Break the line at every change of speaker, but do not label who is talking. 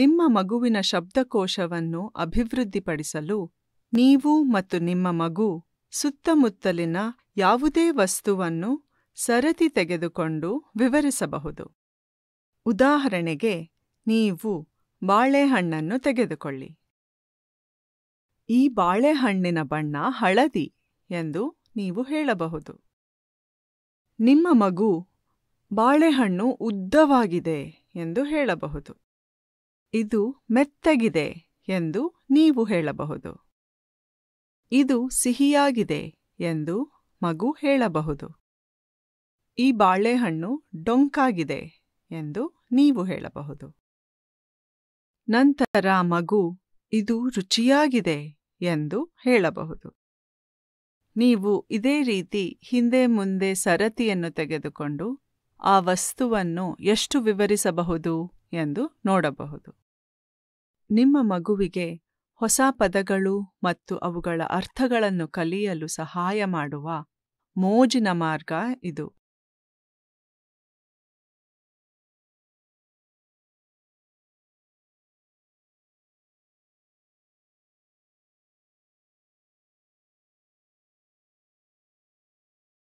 ನಿಮ್ಮ ಮಗುವಿನ ಶಬ್ದಕೋಶವನ್ನು ಅಭಿವೃದ್ಧಿಪಡಿಸಲು ನೀವು ಮತ್ತು ನಿಮ್ಮ ಮಗು ಸುತ್ತಮುತ್ತಲಿನ ಯಾವುದೇ ವಸ್ತುವನ್ನು ಸರತಿ ತೆಗೆದುಕೊಂಡು ವಿವರಿಸಬಹುದು ಉದಾಹರಣೆಗೆ ನೀವು ಬಾಳೆಹಣ್ಣನ್ನು ತೆಗೆದುಕೊಳ್ಳಿ ಈ ಬಾಳೆಹಣ್ಣಿನ ಬಣ್ಣ ಹಳದಿ ಎಂದು ನೀವು ಹೇಳಬಹುದು ನಿಮ್ಮ ಮಗು ಬಾಳೆಹಣ್ಣು ಉದ್ದವಾಗಿದೆ ಎಂದು ಹೇಳಬಹುದು ಇದು ಮೆತ್ತಗಿದೆ ಎಂದು ನೀವು ಹೇಳಬಹುದು ಇದು ಸಿಹಿಯಾಗಿದೆ ಎಂದು ಮಗು ಹೇಳಬಹುದು ಈ ಬಾಳೆಹಣ್ಣು ಡೊಂಕಾಗಿದೆ ಎಂದು ನೀವು ಹೇಳಬಹುದು ನಂತರ ಮಗು ಇದು ರುಚಿಯಾಗಿದೆ ಎಂದು ಹೇಳಬಹುದು ನೀವು ಇದೇ ರೀತಿ ಹಿಂದೆ ಮುಂದೆ ಸರತಿಯನ್ನು ತೆಗೆದುಕೊಂಡು ಆ ವಸ್ತುವನ್ನು ಎಷ್ಟು ವಿವರಿಸಬಹುದು ಎಂದು ನೋಡಬಹುದು ನಿಮ್ಮ ಮಗುವಿಗೆ ಹೊಸ ಪದಗಳು ಮತ್ತು ಅವುಗಳ ಅರ್ಥಗಳನ್ನು ಕಲಿಯಲು ಸಹಾಯ ಮಾಡುವ ಮೋಜಿನ ಮಾರ್ಗ ಇದು